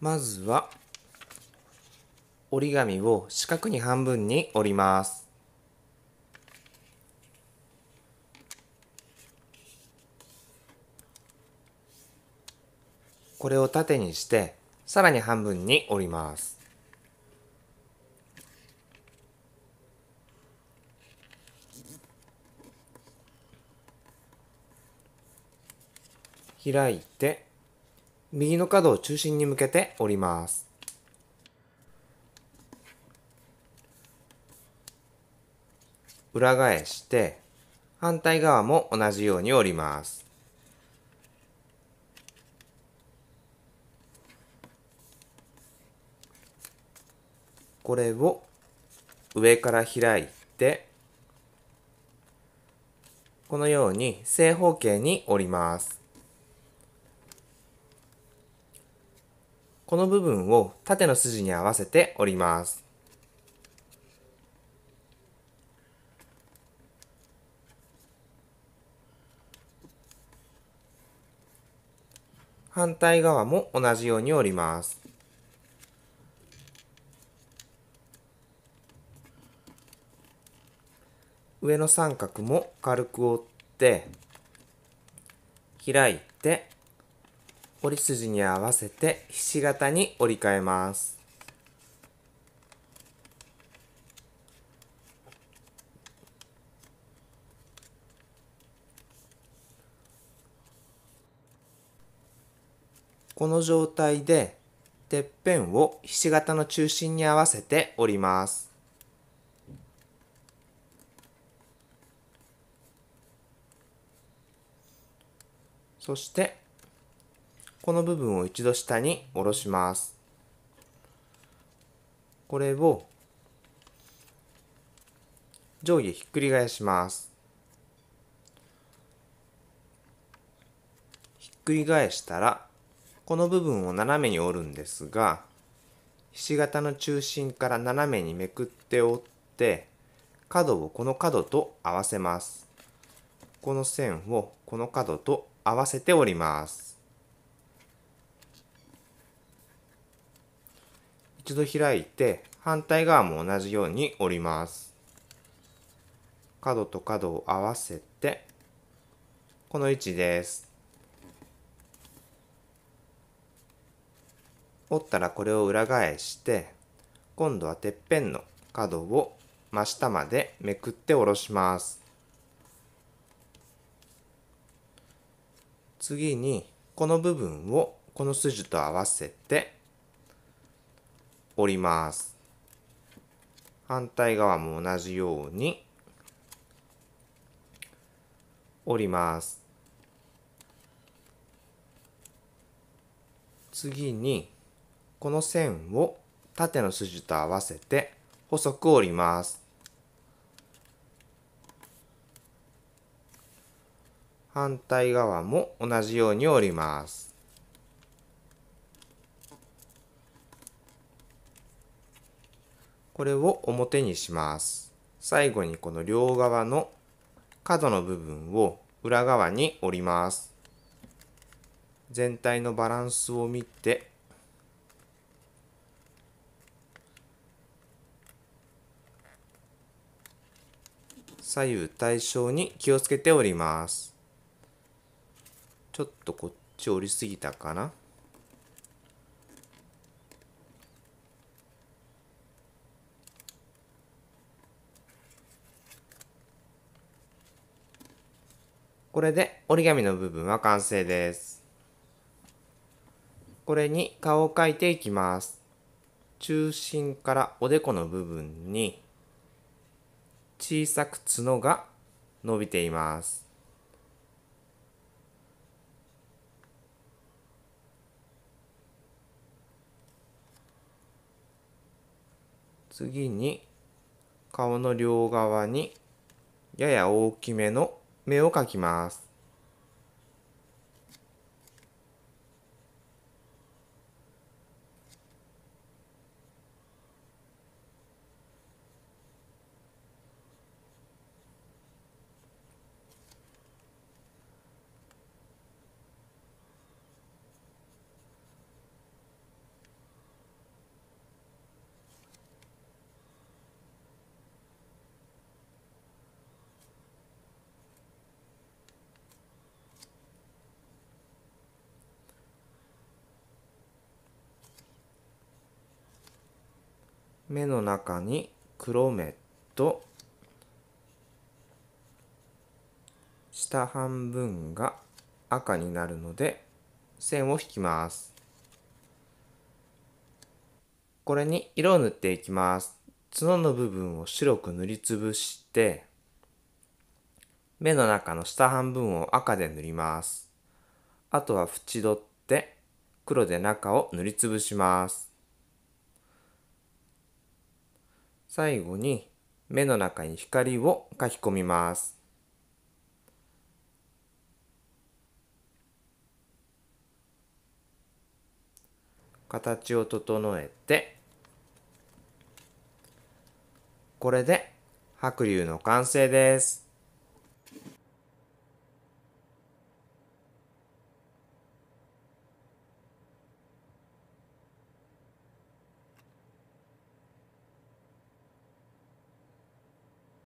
まずは折り紙を四角に半分に折ります。これを縦にしてさらに半分に折ります。開いて右の角を中心に向けて折ります。裏返して反対側も同じように折ります。これを上から開いてこのように正方形に折ります。この部分を縦の筋に合わせて折ります。反対側も同じように折ります。上の三角も軽く折って開いて折り筋に合わせてひし形に折り替えます。この状態でてっぺんをひし形の中心に合わせて折ります。そしてこの部分を一度下に下ろします。これを上下ひっくり返します。ひっくり返したら、この部分を斜めに折るんですが、ひし形の中心から斜めにめくって折って、角をこの角と合わせます。この線をこの角と合わせて折ります。一度開いて反対側も同じように折ります角と角を合わせてこの位置です折ったらこれを裏返して今度はてっぺんの角を真下までめくって下ろします次にこの部分をこの筋と合わせて折ります。反対側も同じように折ります。次にこの線を縦の筋と合わせて細く折ります。反対側も同じように折ります。これを表にします。最後にこの両側の角の部分を裏側に折ります。全体のバランスを見て、左右対称に気をつけております。ちょっとこっち折りすぎたかなこれで折り紙の部分は完成です。これに顔を描いていきます。中心からおでこの部分に小さく角が伸びています。次に顔の両側にやや大きめの目を描きます。目の中に黒目と下半分が赤になるので線を引きますこれに色を塗っていきます角の部分を白く塗りつぶして目の中の下半分を赤で塗りますあとは縁取って黒で中を塗りつぶします最後に目の中に光を書き込みます。形を整えて、これで白竜の完成です。